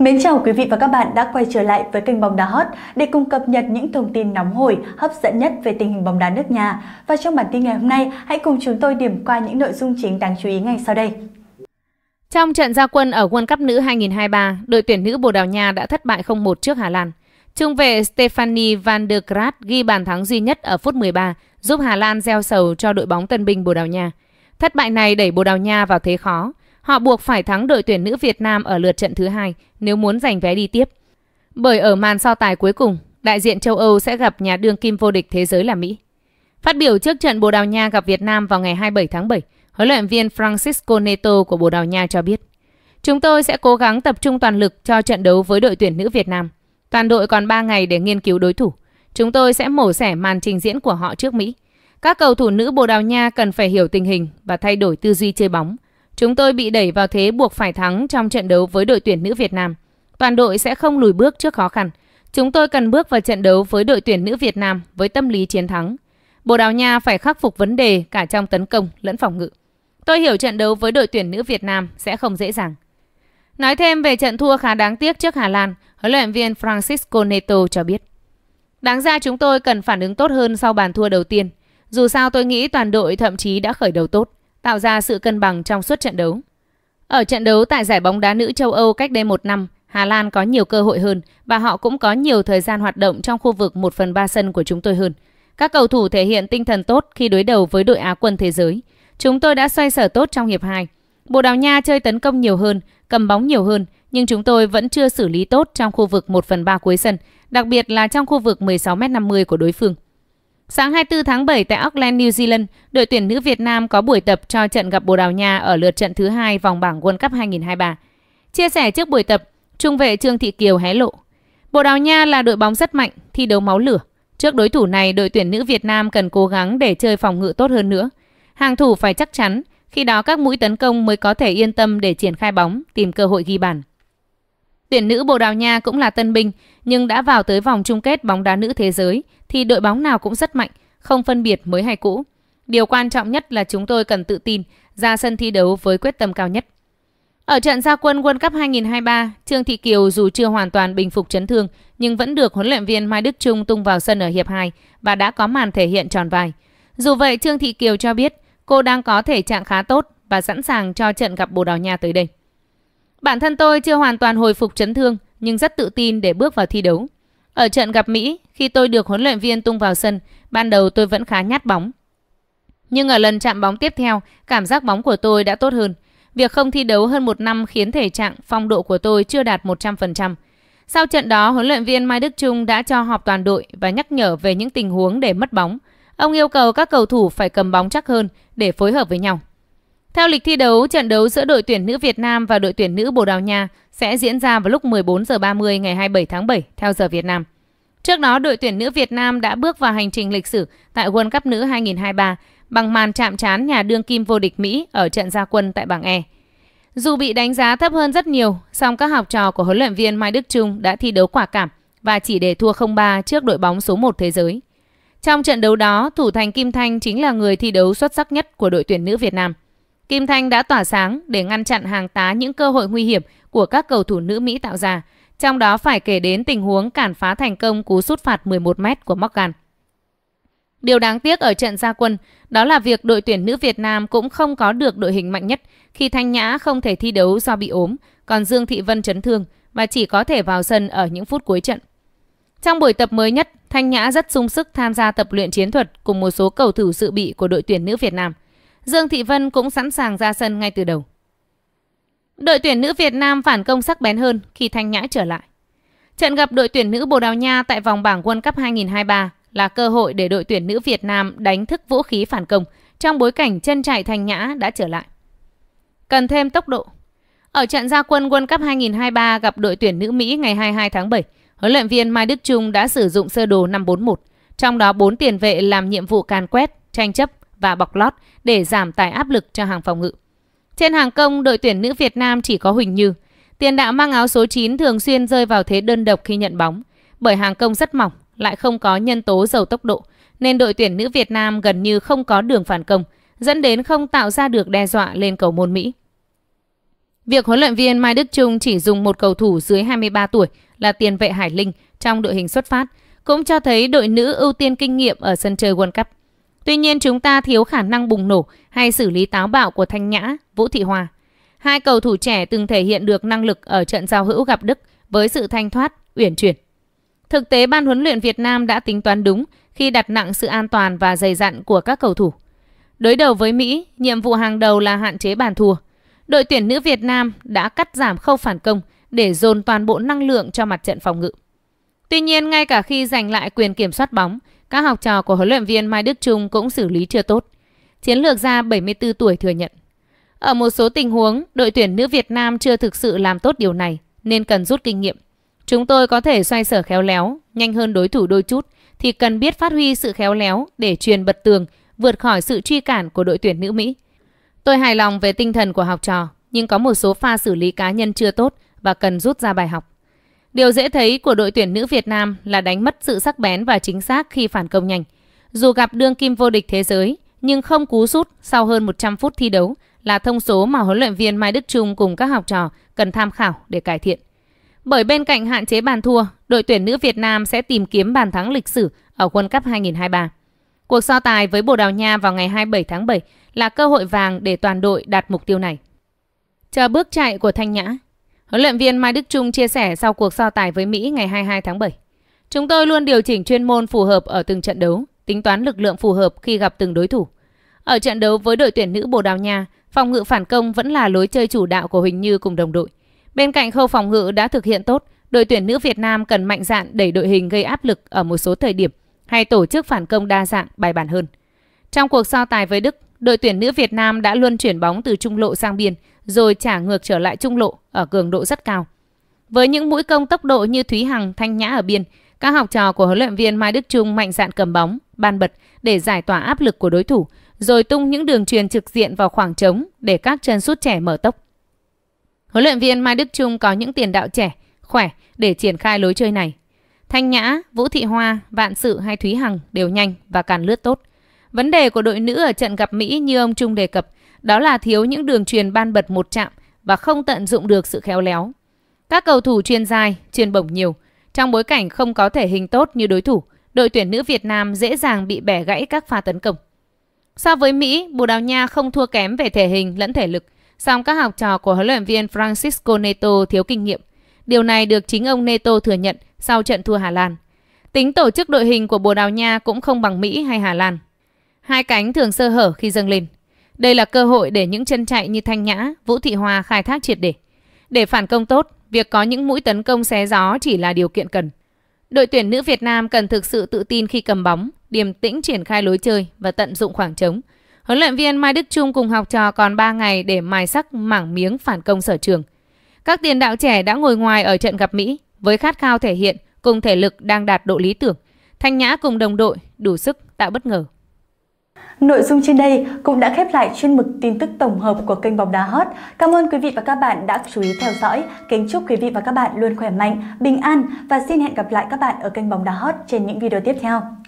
Mến chào quý vị và các bạn đã quay trở lại với kênh bóng đá hot để cùng cập nhật những thông tin nóng hổi, hấp dẫn nhất về tình hình bóng đá nước nhà. Và trong bản tin ngày hôm nay, hãy cùng chúng tôi điểm qua những nội dung chính đáng chú ý ngay sau đây. Trong trận gia quân ở World Cup nữ 2023, đội tuyển nữ Bồ Đào Nha đã thất bại 0-1 trước Hà Lan. Trung vệ Stephanie van der Graat ghi bàn thắng duy nhất ở phút 13, giúp Hà Lan gieo sầu cho đội bóng tân binh Bồ Đào Nha. Thất bại này đẩy Bồ Đào Nha vào thế khó. Họ buộc phải thắng đội tuyển nữ Việt Nam ở lượt trận thứ hai nếu muốn giành vé đi tiếp. Bởi ở màn so tài cuối cùng, đại diện châu Âu sẽ gặp nhà đương kim vô địch thế giới là Mỹ. Phát biểu trước trận Bồ Đào Nha gặp Việt Nam vào ngày 27 tháng 7, huấn luyện viên Francisco Neto của Bồ Đào Nha cho biết, Chúng tôi sẽ cố gắng tập trung toàn lực cho trận đấu với đội tuyển nữ Việt Nam. Toàn đội còn 3 ngày để nghiên cứu đối thủ. Chúng tôi sẽ mổ xẻ màn trình diễn của họ trước Mỹ. Các cầu thủ nữ Bồ Đào Nha cần phải hiểu tình hình và thay đổi tư duy chơi bóng, Chúng tôi bị đẩy vào thế buộc phải thắng trong trận đấu với đội tuyển nữ Việt Nam. Toàn đội sẽ không lùi bước trước khó khăn. Chúng tôi cần bước vào trận đấu với đội tuyển nữ Việt Nam với tâm lý chiến thắng. Bồ Đào Nha phải khắc phục vấn đề cả trong tấn công lẫn phòng ngự. Tôi hiểu trận đấu với đội tuyển nữ Việt Nam sẽ không dễ dàng. Nói thêm về trận thua khá đáng tiếc trước Hà Lan, huấn luyện viên Francisco Neto cho biết. Đáng ra chúng tôi cần phản ứng tốt hơn sau bàn thua đầu tiên. Dù sao tôi nghĩ toàn đội thậm chí đã khởi đầu tốt tạo ra sự cân bằng trong suốt trận đấu. Ở trận đấu tại giải bóng đá nữ châu Âu cách đây một năm, Hà Lan có nhiều cơ hội hơn và họ cũng có nhiều thời gian hoạt động trong khu vực 1 phần 3 sân của chúng tôi hơn. Các cầu thủ thể hiện tinh thần tốt khi đối đầu với đội Á quân thế giới. Chúng tôi đã xoay sở tốt trong hiệp 2. Bồ Đào Nha chơi tấn công nhiều hơn, cầm bóng nhiều hơn, nhưng chúng tôi vẫn chưa xử lý tốt trong khu vực 1 phần 3 cuối sân, đặc biệt là trong khu vực 16m50 của đối phương. Sáng 24 tháng 7 tại Auckland, New Zealand, đội tuyển nữ Việt Nam có buổi tập cho trận gặp Bồ Đào Nha ở lượt trận thứ hai vòng bảng World Cup 2023. Chia sẻ trước buổi tập, trung vệ Trương Thị Kiều hé lộ. Bồ Đào Nha là đội bóng rất mạnh, thi đấu máu lửa. Trước đối thủ này, đội tuyển nữ Việt Nam cần cố gắng để chơi phòng ngự tốt hơn nữa. Hàng thủ phải chắc chắn, khi đó các mũi tấn công mới có thể yên tâm để triển khai bóng, tìm cơ hội ghi bàn. Tuyển nữ Bồ Đào Nha cũng là tân binh nhưng đã vào tới vòng chung kết bóng đá nữ thế giới thì đội bóng nào cũng rất mạnh, không phân biệt mới hay cũ. Điều quan trọng nhất là chúng tôi cần tự tin ra sân thi đấu với quyết tâm cao nhất. Ở trận gia quân World Cup 2023, Trương Thị Kiều dù chưa hoàn toàn bình phục chấn thương nhưng vẫn được huấn luyện viên Mai Đức Trung tung vào sân ở hiệp 2 và đã có màn thể hiện tròn vai. Dù vậy, Trương Thị Kiều cho biết cô đang có thể trạng khá tốt và sẵn sàng cho trận gặp Bồ Đào Nha tới đây. Bản thân tôi chưa hoàn toàn hồi phục chấn thương nhưng rất tự tin để bước vào thi đấu. Ở trận gặp Mỹ, khi tôi được huấn luyện viên tung vào sân, ban đầu tôi vẫn khá nhát bóng. Nhưng ở lần chạm bóng tiếp theo, cảm giác bóng của tôi đã tốt hơn. Việc không thi đấu hơn một năm khiến thể trạng, phong độ của tôi chưa đạt 100%. Sau trận đó, huấn luyện viên Mai Đức Trung đã cho họp toàn đội và nhắc nhở về những tình huống để mất bóng. Ông yêu cầu các cầu thủ phải cầm bóng chắc hơn để phối hợp với nhau. Theo lịch thi đấu, trận đấu giữa đội tuyển nữ Việt Nam và đội tuyển nữ Bồ Đào Nha sẽ diễn ra vào lúc 14 giờ 30 ngày 27 tháng 7 theo giờ Việt Nam. Trước đó, đội tuyển nữ Việt Nam đã bước vào hành trình lịch sử tại World Cup nữ 2023 bằng màn chạm trán nhà đương kim vô địch Mỹ ở trận gia quân tại bảng E. Dù bị đánh giá thấp hơn rất nhiều, song các học trò của huấn luyện viên Mai Đức Trung đã thi đấu quả cảm và chỉ để thua 0-3 trước đội bóng số 1 thế giới. Trong trận đấu đó, thủ thành Kim Thanh chính là người thi đấu xuất sắc nhất của đội tuyển nữ Việt Nam. Kim Thanh đã tỏa sáng để ngăn chặn hàng tá những cơ hội nguy hiểm của các cầu thủ nữ Mỹ tạo ra, trong đó phải kể đến tình huống cản phá thành công cú sút phạt 11m của Morgan. Điều đáng tiếc ở trận gia quân đó là việc đội tuyển nữ Việt Nam cũng không có được đội hình mạnh nhất khi Thanh Nhã không thể thi đấu do bị ốm, còn Dương Thị Vân chấn thương và chỉ có thể vào sân ở những phút cuối trận. Trong buổi tập mới nhất, Thanh Nhã rất sung sức tham gia tập luyện chiến thuật cùng một số cầu thủ dự bị của đội tuyển nữ Việt Nam – Dương Thị Vân cũng sẵn sàng ra sân ngay từ đầu. Đội tuyển nữ Việt Nam phản công sắc bén hơn khi Thanh Nhã trở lại. Trận gặp đội tuyển nữ Bồ Đào Nha tại vòng bảng World Cup 2023 là cơ hội để đội tuyển nữ Việt Nam đánh thức vũ khí phản công trong bối cảnh chân chạy Thanh Nhã đã trở lại. Cần thêm tốc độ. Ở trận gia quân World Cup 2023 gặp đội tuyển nữ Mỹ ngày 22 tháng 7, huấn luyện viên Mai Đức Trung đã sử dụng sơ đồ 541, trong đó 4 tiền vệ làm nhiệm vụ càn quét, tranh chấp và bọc lót để giảm tải áp lực cho hàng phòng ngự. Trên hàng công, đội tuyển nữ Việt Nam chỉ có Huỳnh Như. Tiền đạo mang áo số 9 thường xuyên rơi vào thế đơn độc khi nhận bóng, bởi hàng công rất mỏng, lại không có nhân tố giàu tốc độ, nên đội tuyển nữ Việt Nam gần như không có đường phản công, dẫn đến không tạo ra được đe dọa lên cầu môn Mỹ. Việc huấn luyện viên Mai Đức Trung chỉ dùng một cầu thủ dưới 23 tuổi là tiền vệ Hải Linh trong đội hình xuất phát cũng cho thấy đội nữ ưu tiên kinh nghiệm ở sân chơi World Cup. Tuy nhiên chúng ta thiếu khả năng bùng nổ hay xử lý táo bạo của Thanh Nhã, Vũ Thị Hòa. Hai cầu thủ trẻ từng thể hiện được năng lực ở trận giao hữu gặp Đức với sự thanh thoát, uyển chuyển. Thực tế ban huấn luyện Việt Nam đã tính toán đúng khi đặt nặng sự an toàn và dày dặn của các cầu thủ. Đối đầu với Mỹ, nhiệm vụ hàng đầu là hạn chế bàn thua. Đội tuyển nữ Việt Nam đã cắt giảm khâu phản công để dồn toàn bộ năng lượng cho mặt trận phòng ngự. Tuy nhiên, ngay cả khi giành lại quyền kiểm soát bóng, các học trò của huấn luyện viên Mai Đức Trung cũng xử lý chưa tốt. Chiến lược gia 74 tuổi thừa nhận. Ở một số tình huống, đội tuyển nữ Việt Nam chưa thực sự làm tốt điều này nên cần rút kinh nghiệm. Chúng tôi có thể xoay sở khéo léo, nhanh hơn đối thủ đôi chút thì cần biết phát huy sự khéo léo để truyền bật tường, vượt khỏi sự truy cản của đội tuyển nữ Mỹ. Tôi hài lòng về tinh thần của học trò, nhưng có một số pha xử lý cá nhân chưa tốt và cần rút ra bài học. Điều dễ thấy của đội tuyển nữ Việt Nam là đánh mất sự sắc bén và chính xác khi phản công nhanh. Dù gặp đương kim vô địch thế giới, nhưng không cú sút sau hơn 100 phút thi đấu là thông số mà huấn luyện viên Mai Đức Trung cùng các học trò cần tham khảo để cải thiện. Bởi bên cạnh hạn chế bàn thua, đội tuyển nữ Việt Nam sẽ tìm kiếm bàn thắng lịch sử ở World Cup 2023. Cuộc so tài với Bồ Đào Nha vào ngày 27 tháng 7 là cơ hội vàng để toàn đội đạt mục tiêu này. Chờ bước chạy của Thanh Nhã, Huấn luyện viên Mai Đức Trung chia sẻ sau cuộc so tài với Mỹ ngày 22 tháng 7. Chúng tôi luôn điều chỉnh chuyên môn phù hợp ở từng trận đấu, tính toán lực lượng phù hợp khi gặp từng đối thủ. Ở trận đấu với đội tuyển nữ Bồ Đào Nha, phòng ngự phản công vẫn là lối chơi chủ đạo của Huỳnh Như cùng đồng đội. Bên cạnh khâu phòng ngự đã thực hiện tốt, đội tuyển nữ Việt Nam cần mạnh dạn đẩy đội hình gây áp lực ở một số thời điểm hay tổ chức phản công đa dạng bài bản hơn. Trong cuộc so tài với Đức, đội tuyển nữ Việt Nam đã luôn chuyển bóng từ trung lộ sang biên, rồi trả ngược trở lại trung lộ ở cường độ rất cao. Với những mũi công tốc độ như Thúy Hằng, Thanh Nhã ở biên, các học trò của huấn luyện viên Mai Đức Trung mạnh dạn cầm bóng, ban bật để giải tỏa áp lực của đối thủ, rồi tung những đường truyền trực diện vào khoảng trống để các chân sút trẻ mở tốc. Huấn luyện viên Mai Đức Trung có những tiền đạo trẻ, khỏe để triển khai lối chơi này. Thanh Nhã, Vũ Thị Hoa, Vạn Sự hay Thúy Hằng đều nhanh và càn lướt tốt. Vấn đề của đội nữ ở trận gặp Mỹ như ông Trung đề cập đó là thiếu những đường truyền ban bật một chạm và không tận dụng được sự khéo léo. Các cầu thủ truyền dài, truyền bổng nhiều. Trong bối cảnh không có thể hình tốt như đối thủ, đội tuyển nữ Việt Nam dễ dàng bị bẻ gãy các pha tấn công. So với Mỹ, Bồ Đào Nha không thua kém về thể hình lẫn thể lực, song các học trò của huấn luyện viên Francisco Neto thiếu kinh nghiệm. Điều này được chính ông Neto thừa nhận sau trận thua Hà Lan. Tính tổ chức đội hình của Bồ Đào Nha cũng không bằng Mỹ hay Hà Lan. Hai cánh thường sơ hở khi dâng lên. Đây là cơ hội để những chân chạy như Thanh Nhã, Vũ Thị Hoa khai thác triệt để. Để phản công tốt, việc có những mũi tấn công xé gió chỉ là điều kiện cần. Đội tuyển nữ Việt Nam cần thực sự tự tin khi cầm bóng, điềm tĩnh triển khai lối chơi và tận dụng khoảng trống. Huấn luyện viên Mai Đức Trung cùng học trò còn 3 ngày để mài sắc mảng miếng phản công sở trường. Các tiền đạo trẻ đã ngồi ngoài ở trận gặp Mỹ với khát khao thể hiện cùng thể lực đang đạt độ lý tưởng. Thanh Nhã cùng đồng đội đủ sức tạo bất ngờ. Nội dung trên đây cũng đã khép lại chuyên mục tin tức tổng hợp của kênh bóng đá hot. Cảm ơn quý vị và các bạn đã chú ý theo dõi. Kính chúc quý vị và các bạn luôn khỏe mạnh, bình an và xin hẹn gặp lại các bạn ở kênh bóng đá hot trên những video tiếp theo.